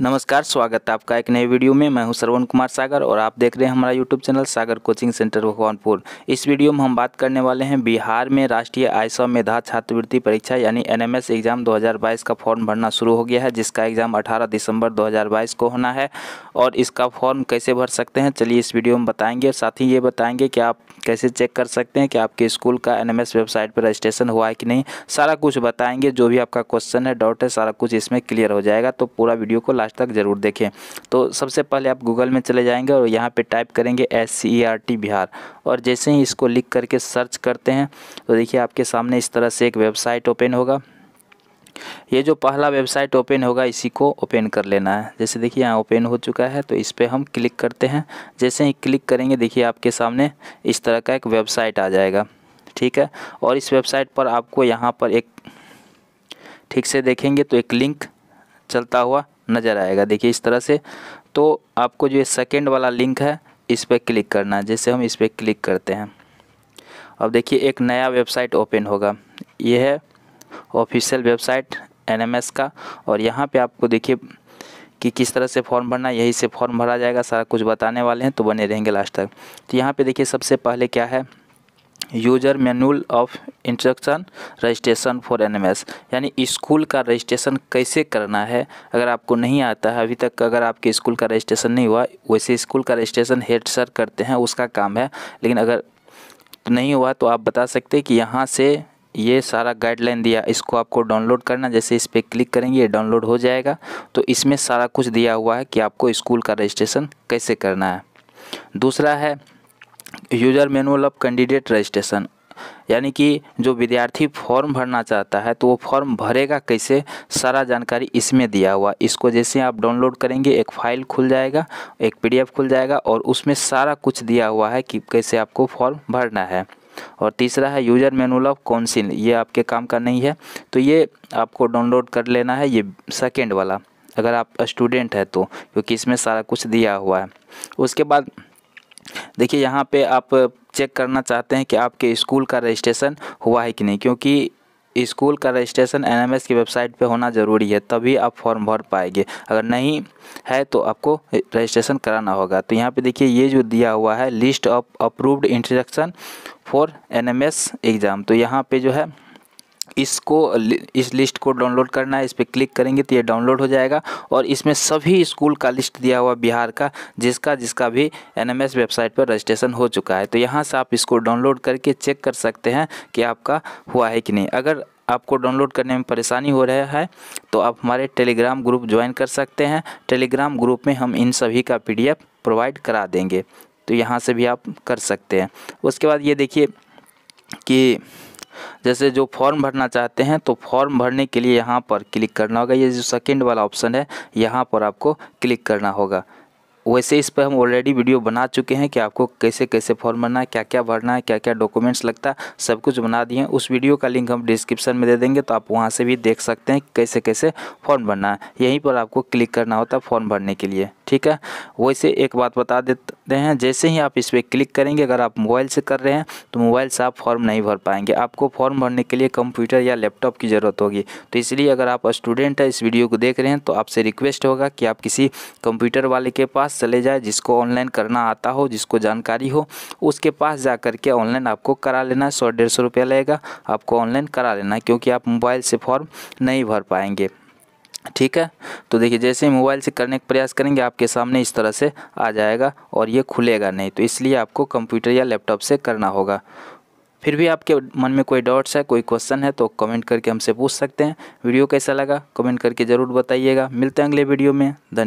नमस्कार स्वागत है आपका एक नए वीडियो में मैं हूं श्रवण कुमार सागर और आप देख रहे हैं हमारा YouTube channel Sagar coaching centre Bhagwanpur इस वीडियो में हम बात करने वाले हैं बिहार में राष्ट्रीय आयसा मेधा छात्रवृत्ति परीक्षा यानी एनएमएस एग्ज़ाम 2022 का फॉर्म भरना शुरू हो गया है जिसका एग्ज़ाम अठारह दिसंबर दो को होना है और इसका फॉर्म कैसे भर सकते हैं चलिए इस वीडियो में बताएँगे साथ ही ये बताएँगे कि आप कैसे चेक कर सकते हैं कि आपके स्कूल का एन वेबसाइट पर रजिस्ट्रेशन हुआ है कि नहीं सारा कुछ बताएँगे जो भी आपका क्वेश्चन है डाउट है सारा कुछ इसमें क्लियर हो जाएगा तो पूरा वीडियो को लास्ट तक ज़रूर देखें तो सबसे पहले आप गूगल में चले जाएंगे और यहाँ पे टाइप करेंगे S C R T Bihar और जैसे ही इसको लिख करके सर्च करते हैं तो देखिए आपके सामने इस तरह से एक वेबसाइट ओपन होगा ये जो पहला वेबसाइट ओपन होगा इसी को ओपन कर लेना है जैसे देखिए यहाँ ओपन हो चुका है तो इस पर हम क्लिक करते हैं जैसे ही क्लिक करेंगे देखिए आपके सामने इस तरह का एक वेबसाइट आ जाएगा ठीक है और इस वेबसाइट पर आपको यहाँ पर एक ठीक से देखेंगे तो एक लिंक चलता हुआ नज़र आएगा देखिए इस तरह से तो आपको जो ये सेकेंड वाला लिंक है इस पर क्लिक करना है जैसे हम इस पर क्लिक करते हैं अब देखिए एक नया वेबसाइट ओपन होगा ये है ऑफिशियल वेबसाइट एनएमएस का और यहाँ पे आपको देखिए कि किस तरह से फॉर्म भरना यही से फॉर्म भरा जाएगा सारा कुछ बताने वाले हैं तो बने रहेंगे लास्ट तक तो यहाँ पे देखिए सबसे पहले क्या है user manual of instruction registration for NMS यानी स्कूल का रजिस्ट्रेशन कैसे करना है अगर आपको नहीं आता है अभी तक अगर आपके स्कूल का रजिस्ट्रेशन नहीं हुआ वैसे स्कूल का रजिस्ट्रेशन हेड सर करते हैं उसका काम है लेकिन अगर नहीं हुआ तो आप बता सकते कि यहाँ से ये सारा गाइडलाइन दिया इसको आपको डाउनलोड करना जैसे इस पर क्लिक करेंगे ये डाउनलोड हो जाएगा तो इसमें सारा कुछ दिया हुआ है कि आपको स्कूल का रजिस्ट्रेशन कैसे करना है दूसरा है user manual of candidate registration यानी कि जो विद्यार्थी फॉर्म भरना चाहता है तो वो फॉर्म भरेगा कैसे सारा जानकारी इसमें दिया हुआ इसको जैसे आप डाउनलोड करेंगे एक फ़ाइल खुल जाएगा एक पीडीएफ खुल जाएगा और उसमें सारा कुछ दिया हुआ है कि कैसे आपको फॉर्म भरना है और तीसरा है यूजर मैनुअल ऑफ काउंसिल ये आपके काम का नहीं है तो ये आपको डाउनलोड कर लेना है ये सेकेंड वाला अगर आप स्टूडेंट है तो क्योंकि इसमें सारा कुछ दिया हुआ है उसके बाद देखिए यहाँ पे आप चेक करना चाहते हैं कि आपके स्कूल का रजिस्ट्रेशन हुआ है कि नहीं क्योंकि स्कूल का रजिस्ट्रेशन एनएमएस की वेबसाइट पे होना ज़रूरी है तभी आप फॉर्म भर पाएंगे अगर नहीं है तो आपको रजिस्ट्रेशन कराना होगा तो यहाँ पे देखिए ये जो दिया हुआ है list of approved introduction for NMS exam तो यहाँ पे जो है इसको इस लिस्ट को डाउनलोड करना है इस पर क्लिक करेंगे तो ये डाउनलोड हो जाएगा और इसमें सभी स्कूल का लिस्ट दिया हुआ बिहार का जिसका जिसका भी एनएमएस वेबसाइट पर रजिस्ट्रेशन हो चुका है तो यहाँ से आप इसको डाउनलोड करके चेक कर सकते हैं कि आपका हुआ है कि नहीं अगर आपको डाउनलोड करने में परेशानी हो रहा है तो आप हमारे टेलीग्राम ग्रुप ज्वाइन कर सकते हैं टेलीग्राम ग्रुप में हम इन सभी का पीडीएफ प्रोवाइड करा देंगे तो यहाँ से भी आप कर सकते हैं उसके बाद ये देखिए कि जैसे जो फॉर्म भरना चाहते हैं तो फॉर्म भरने के लिए यहाँ पर क्लिक करना होगा ये जो सेकेंड वाला ऑप्शन है यहाँ पर आपको क्लिक करना होगा वैसे इस पर हम ऑलरेडी वीडियो बना चुके हैं कि आपको कैसे कैसे फॉर्म भरना है क्या क्या भरना है क्या क्या डॉक्यूमेंट्स लगता है सब कुछ बना दिए हैं उस वीडियो का लिंक हम डिस्क्रिप्शन में दे देंगे तो आप वहां से भी देख सकते हैं कैसे कैसे फॉर्म भरना है यहीं पर आपको क्लिक करना होता है फॉर्म भरने के लिए ठीक है वैसे एक बात बता दे सकते हैं जैसे ही आप इस पर क्लिक करेंगे अगर आप मोबाइल से कर रहे हैं तो मोबाइल से आप फॉर्म नहीं भर पाएंगे आपको फॉर्म भरने के लिए कंप्यूटर या लैपटॉप की ज़रूरत होगी तो इसलिए अगर आप स्टूडेंट हैं इस वीडियो को देख रहे हैं तो आपसे रिक्वेस्ट होगा कि आप किसी कंप्यूटर वाले के पास चले जाए जिसको ऑनलाइन करना आता हो जिसको जानकारी हो उसके पास जा के ऑनलाइन आपको करा लेना है सौ डेढ़ सौ रुपया लगेगा आपको ऑनलाइन करा लेना है क्योंकि आप मोबाइल से फॉर्म नहीं भर पाएंगे ठीक है तो देखिए जैसे ही मोबाइल से करने का प्रयास करेंगे आपके सामने इस तरह से आ जाएगा और ये खुलेगा नहीं तो इसलिए आपको कंप्यूटर या लैपटॉप से करना होगा फिर भी आपके मन में कोई डाउट्स है कोई क्वेश्चन है तो कमेंट करके हमसे पूछ सकते हैं वीडियो कैसा लगा कमेंट करके ज़रूर बताइएगा मिलते हैं अगले वीडियो में धन्यवाद